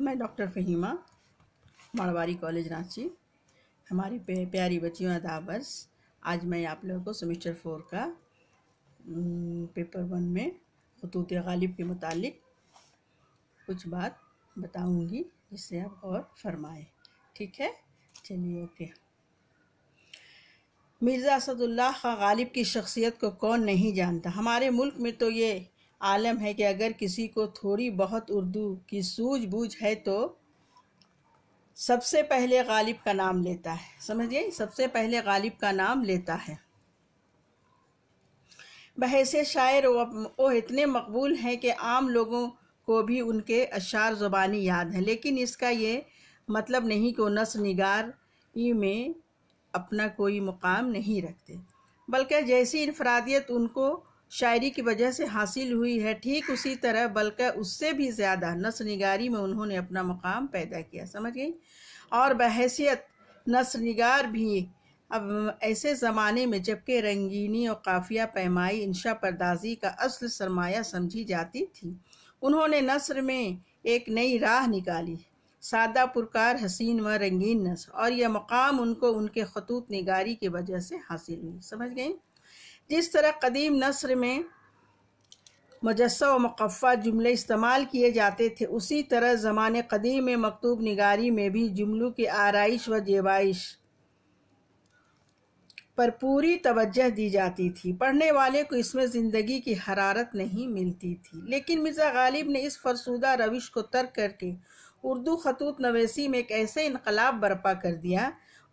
मैं doctor Fahima Marwari college Ranchi हमारी प्यारी बच्चियों आदाब आज मैं आप लोगों को सेमिस्टर फोर का पेपर वन में खतूत गालिब के मुतालिक कुछ बात बताऊंगी जिससे आप और फरमाएं ठीक है चलिए ओके मिर्ज़ा असदुल्ला खां गालिब की शख्सियत को कौन नहीं जानता हमारे मुल्क में तो ये आलम है कि अगर किसी को थोड़ी बहुत उर्दू की सूझबूझ है तो सबसे पहले गालिब का नाम लेता है समझिए सबसे पहले गालिब का नाम लेता है बहसे शायर वो इतने मकबूल हैं कि आम लोगों को भी उनके अशार ज़ुबानी याद हैं लेकिन इसका ये मतलब नहीं कि वो नस्ल निगारी में अपना कोई मुकाम नहीं रखते बल्कि जैसी इनफरादियत उनको शायरी की वजह से हासिल हुई है ठीक उसी तरह बल्कि उससे भी ज़्यादा नस निगारी में उन्होंने अपना मुकाम पैदा किया समझ गई और बहसीत नसर निगार भी अब ऐसे ज़माने में जबकि रंगीनी और काफिया पैमाई इंशा परदाजी का असल सरमाया समझी जाती थी उन्होंने नसर में एक नई राह निकाली सादा पुरकार हसीन व रंगीन नसर और यह मकाम उनको उनके खतूत निगारी की वजह से हासिल हुई समझ गई जिस तरह कदीम नसर में मुजस्सा व मुकफ़ा जुमले इस्तेमाल किए जाते थे उसी तरह ज़मान कदीम में मकतूब निगारी में भी जुमलों की आरइश व जेबाइश पर पूरी तवज्जह दी जाती थी पढ़ने वाले को इसमें ज़िंदगी की हरारत नहीं मिलती थी लेकिन मिर्ज़ा गालिब ने इस फरसूदा रविश को तर्क करके उर्दू खतूत नवेसी में एक ऐसे इनकलाब बर्पा कर दिया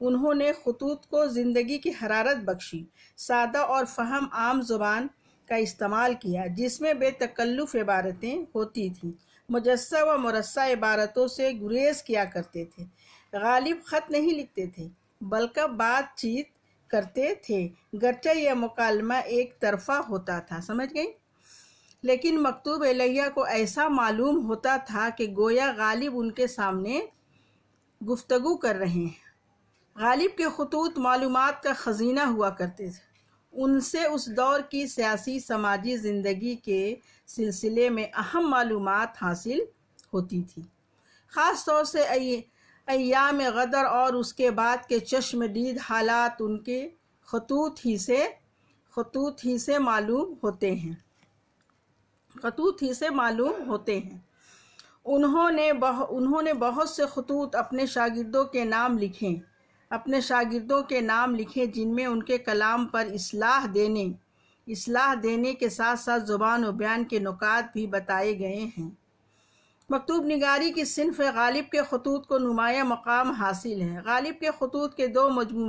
उन्होंने खतूत को ज़िंदगी की हरारत बख्शी सादा और फहम आम जुबान का इस्तेमाल किया जिसमें बेतकल्लुफ़ इबारतें होती थीं मुजस्सा व मरस्ा इबारतों से गुरेज किया करते थे गालिब ख़त नहीं लिखते थे बल्कि बातचीत करते थे गर्चा यह मुकालमा एक तरफा होता था समझ गई लेकिन मकतूब एलिया को ऐसा मालूम होता था कि गोया गालिब उनके सामने गुफ्तगु कर रहे हैं गालिब के खतूत मालूम का ख़जीना हुआ करते थे उनसे उस दौर की सियासी समाजी ज़िंदगी के सिलसिले में अहम मालूम हासिल होती थी ख़ास तौर से अयाम गदर और उसके बाद के चश्मदीद हालात उनके खतूत ही से खतूत ही से मालूम होते हैं खतूत ही से मालूम होते हैं उन्होंने बहु उन्होंने बहुत से खतूत अपने शागिदों के नाम लिखे अपने शागिर्दों के नाम लिखें जिनमें उनके कलाम पर इसलाह देने इसलाह देने के साथ साथ ज़ुबान व बयान के नुकात भी बताए गए हैं मकतूब नगारी की सिनफ गालिब के खतूत को नुमाया मकाम हासिल है गालिब के खतूत के दो मजमू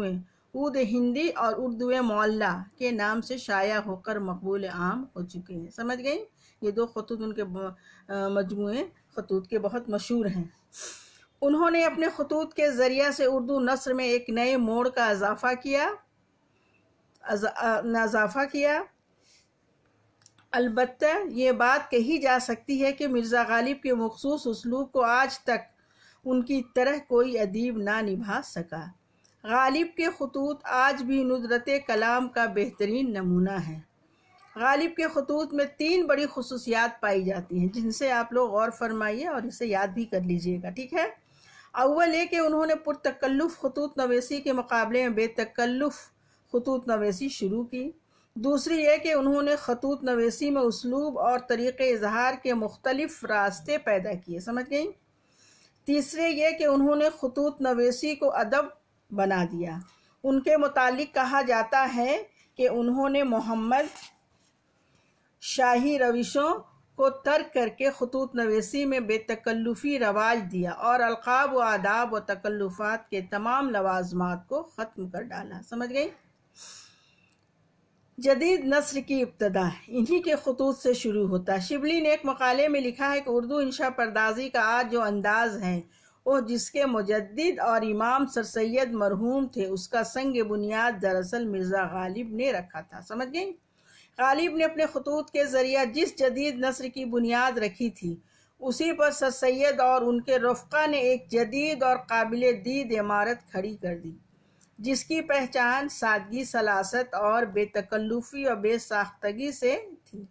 उर्द हिंदी और उर्दू मौल्ला के नाम से शाया होकर मकबूल आम हो चुके हैं समझ गई ये दो खतूत उनके मजमू खतूत के बहुत मशहूर हैं उन्होंने अपने खतूत के ज़रिए से उर्दू नसर में एक नए मोड़ का इजाफा किया इजाफा किया अलबत् ये बात कही जा सकती है कि मिर्ज़ा गालिब के मखसूस उसलूब को आज तक उनकी तरह कोई अदीब ना निभा सका गालिब के खतूत आज भी नुदरत कलाम का बेहतरीन नमूना है गालिब के खतूत में तीन बड़ी खसूसियात पाई जाती हैं जिनसे आप लोग गौर फरमाइए और इसे याद भी कर लीजिएगा ठीक है अव्वल ये कि उन्होंने पुरतकल्लुफ़ खतूत नवेसी के मुकाबले में बेतकल्लुफ़ खतूत नवेसी शुरू की दूसरी ये कि उन्होंने खतूत नवेसी में उसलूब और तरीक़ इजहार के मुख्तलिफ रास्ते पैदा किए समझ गई तीसरे ये कि उन्होंने खतूत नवेसी को अदब बना दिया उनके मुतालिक कहा जाता है कि उन्होंने मोहम्मद शाही रविशों को तर्क करके खतूत नवेसी में बेतकल्लुफ़ी रवाज दिया और अलकाब व आदाब व तकल्लुफात के तमाम लवाजमात को ख़त्म कर डाला समझ गई जदीद नस्र की इब्तदा इन्हीं के खतूत से शुरू होता शिबली ने एक मकाले में लिखा है कि उर्दू इंशा परदाजी का आज जो अंदाज है वह जिसके मुजद और इमाम सर सैद मरहूम थे उसका संग बुनियाद दरअसल मिर्ज़ा गालिब ने रखा था समझ गई गालिब ने अपने खतूत के ज़रिए जिस जदीद नसर की बुनियाद रखी थी उसी पर सर सैद और उनके रफ़ा ने एक जदीद और काबिल दीद इमारत खड़ी कर दी जिसकी पहचान सादगी सलासत और बेतकल्लुफ़ी और बेसाख्तगी से थी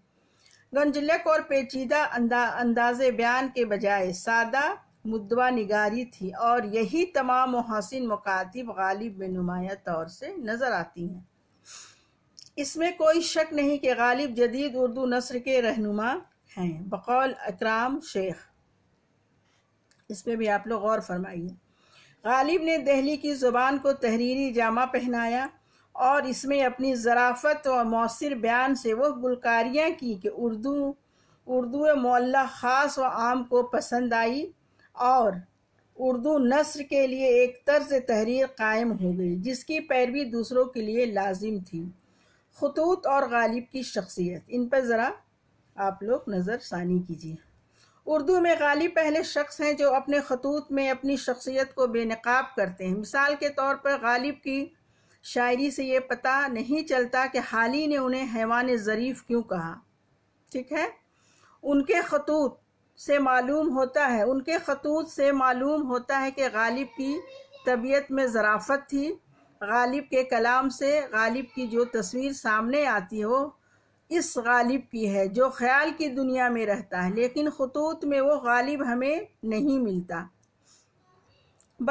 गंजलक और पेचीदा अंदा, अंदाज बयान के बजाय सादा मुद्दा निगारी थी और यही तमाम मुहसिन मकातब गालिब में नुमाया तौर से नज़र आती हैं इसमें कोई शक नहीं कि गालिब जदीद उर्दू नसर के रहनुमा हैं बकौल अकराम शेख इस पर भी आप लोग गौर फरमाइए गालिब ने दहली की ज़ुबान को तहरीरी जामा पहनाया और इसमें अपनी ज़राफ़त और मौसर बयान से वह गुलकारियाँ की कि उर्दू उर्दू मोल्ला ख़ास व आम को पसंद आई और उर्दू नसर के लिए एक तर्ज तहरीर कायम हो गई जिसकी पैरवी दूसरों के लिए लाजिम थी खतूत और गालिब की शख्सियत इन पर ज़रा आप लोग नज़र सानी कीजिए उर्दू में गालिब पहले शख्स हैं जो अपने खतूत में अपनी शख्सियत को बेनकाब करते हैं मिसाल के तौर पर गालिब की शायरी से ये पता नहीं चलता कि हाल ही ने उन्हें हैवान ज़रीफ़ क्यों कहा ठीक है उनके खतूत से मालूम होता है उनके खतूत से मालूम होता है कि गालिब की तबीयत में ज़राफ़त थी गालिब के कलाम से गालिब की जो तस्वीर सामने आती हो इस गालिब की है जो ख्याल की दुनिया में रहता है लेकिन खतूत में वो गालिब हमें नहीं मिलता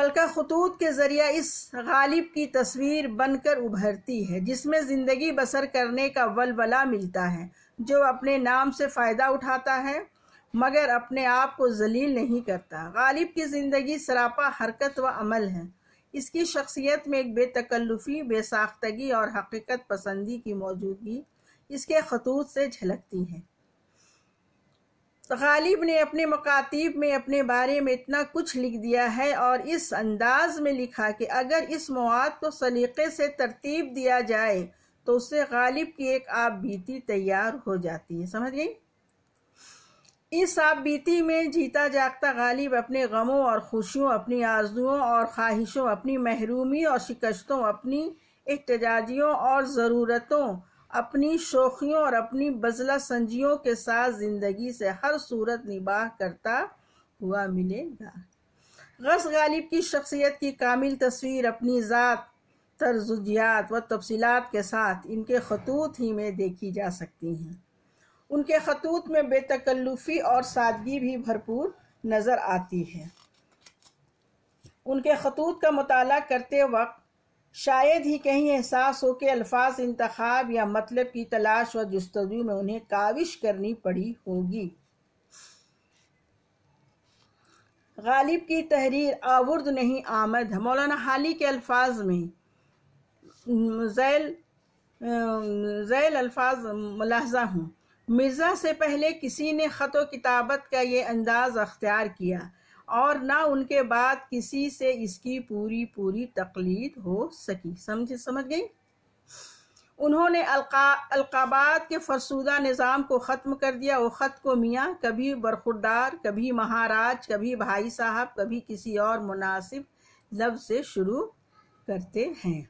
बल्कि खतूत के ज़रिए इस गालिब की तस्वीर बनकर उभरती है जिसमें ज़िंदगी बसर करने का वलवला मिलता है जो अपने नाम से फ़ायदा उठाता है मगर अपने आप को जलील नहीं करता गालिब की ज़िंदगी सरापा हरकत व अमल है इसकी शख्सियत में एक बेतकल्लुफ़ी बेसाख्तगी और हकीकत पसंदी की मौजूदगी इसके खतूत से झलकती हैं गालिब ने अपने मकातीब में अपने बारे में इतना कुछ लिख दिया है और इस अंदाज में लिखा कि अगर इस मवाद को सलीके से तरतीब दिया जाए तो उससे गालिब की एक आप बीती तैयार हो जाती है समझ गई इस आप बीती में जीता जागता गालिब अपने गमों और खुशियों अपनी आजुओं और ख्वाहिशों अपनी महरूमी और शिकस्तों अपनी एहतजाजियों और ज़रूरतों अपनी शोखियों और अपनी बजला संजियों के साथ ज़िंदगी से हर सूरत निबाह करता हुआ मिलेगा गस गालिब की शख्सियत की कामिल तस्वीर अपनी ज़ात तरजियात व तफसीत के साथ इनके खतूत ही में देखी जा सकती हैं उनके खतूत में बेतकल्लुफ़ी और सादगी भी भरपूर नज़र आती है उनके खतूत का मताल करते वक्त शायद ही कहीं एहसास हो के अल्फाज इंतखब या मतलब की तलाश व जस्तजू में उन्हें काविश करनी पड़ी होगी गालिब की तहरीर आवर्द नहीं आमद मौलाना हाली के अल्फाज में जैल जैल अल्फाज मुलाजा हूँ मिर्ज़ा से पहले किसी ने ख़त व किताबत का ये अंदाज़ अख्तियार किया और ना उनके बाद किसी से इसकी पूरी पूरी तकलीद हो सकी समझ समझ गई उन्होंने अलका अलकाबाद के फरसूदा निज़ाम को ख़त्म कर दिया वो ख़त को मियाँ कभी बरखुरदार कभी महाराज कभी भाई साहब कभी किसी और मुनासिब लफ्ज़ से शुरू करते हैं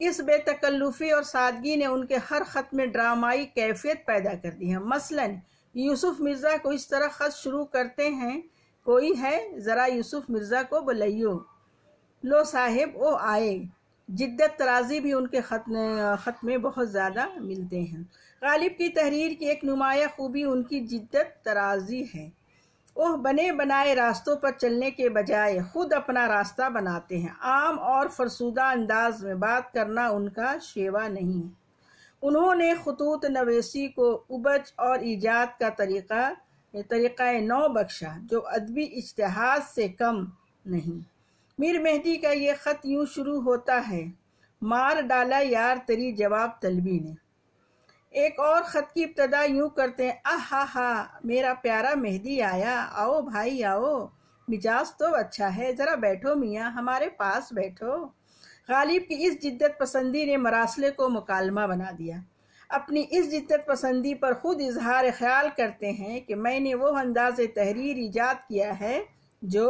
इस बेतकल्लुफी और सादगी ने उनके हर ख़त में ड्रामाई कैफियत पैदा कर दी है मसलन यूसुफ मिर्ज़ा को इस तरह ख़त शुरू करते हैं कोई है ज़रा यूसुफ मिर्ज़ा को बुलाइयो लो साहेब ओ आए जिद्दत तराजी भी उनके ख़त ख़त में बहुत ज़्यादा मिलते हैं गालिब की तहरीर की एक नुमाया खूबी उनकी जिद्दत तराजी है वह बने बनाए रास्तों पर चलने के बजाय खुद अपना रास्ता बनाते हैं आम और फरसूदा अंदाज में बात करना उनका शेवा नहीं है उन्होंने खतूत नवेसी को उपज और ईजाद का तरीका तरीक़ नौ बख्शा जो अदबी इश्तहास से कम नहीं मीर मेहदी का ये ख़त यूँ शुरू होता है मार डाला यार तेरी जवाब तलबी ने एक और ख़त की इब्तदा यूं करते हैं आह हा हा मेरा प्यारा मेहदी आया आओ भाई आओ मिजाज तो अच्छा है ज़रा बैठो मियाँ हमारे पास बैठो गालिब की इस जिद्दत पसंदी ने मरासले को मुकालमा बना दिया अपनी इस जिद्दत पसंदी पर ख़ुद इजहार ख्याल करते हैं कि मैंने वो अंदाज तहरीर ईजाद किया है जो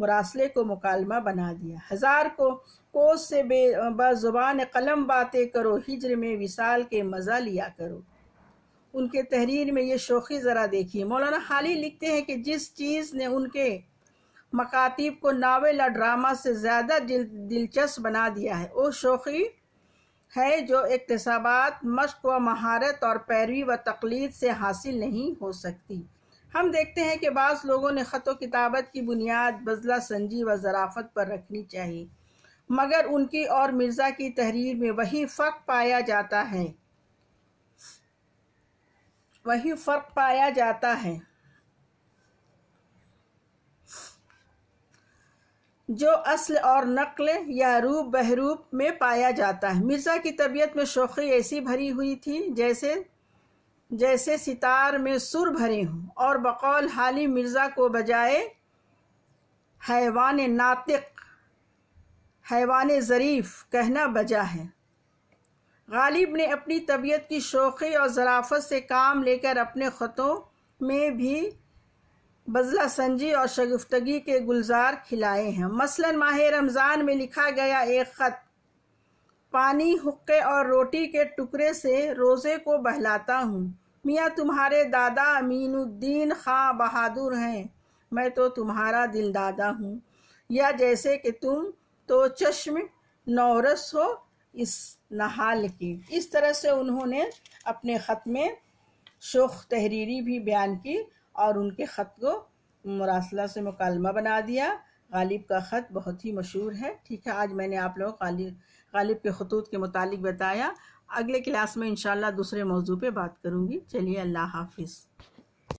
मुरासले को मुकालमा बना दिया हजार को कोस से बे बुबान कलम बातें करो हिजर में विसाल के मज़ा लिया करो उनके तहरीर में ये शोखी ज़रा देखिए मौलाना हाल ही लिखते हैं कि जिस चीज़ ने उनके मकातीब को नावल और ड्रामा से ज़्यादा दिलचस्प बना दिया है वो शोखी है जो इकतसाबात मश्क व महारत और पैरवी व तकलीद से हासिल नहीं हो सकती हम देखते हैं कि बास लोगों ने ख़त किताबत की बुनियाद बजला संजी व ज़राफ़त पर रखनी चाहिए मगर उनकी और मिर्ज़ा की तहरीर में वही फ़र्क पाया जाता है वही फ़र्क पाया जाता है जो असल और नकल या रूप बहरूप में पाया जाता है मिर्ज़ा की तबीयत में शोखी ऐसी भरी हुई थी जैसे जैसे सितार में सुर भरे हूँ और बकौल हाली मिर्ज़ा को बजाए हैवान नातिक हैवान ज़रीफ़ कहना बजा है गालिब ने अपनी तबीयत की शोखी और ज़राफ़त से काम लेकर अपने ख़तों में भी बजला संजी और शगुफ्तगी के गुलजार खिलाए हैं मसलन माह रमज़ान में लिखा गया एक ख़त पानी हुक्के और रोटी के टुकड़े से रोज़े को बहलाता हूँ मियाँ तुम्हारे दादा अमीनुद्दीन खां बहादुर हैं मैं तो तुम्हारा दिल दादा हूँ या जैसे कि तुम तो चश्म नौरस हो इस नहाल की इस तरह से उन्होंने अपने ख़त में शोख तहरीरी भी बयान की और उनके ख़त को मुरासला से मुकालमा बना दिया गालिब का ख़त बहुत ही मशहूर है ठीक है आज मैंने आप लोगों को गालिब के खतूत के मुतालिक बताया अगले क्लास में इन दूसरे मौजू पर बात करूँगी चलिए अल्लाह हाफिज़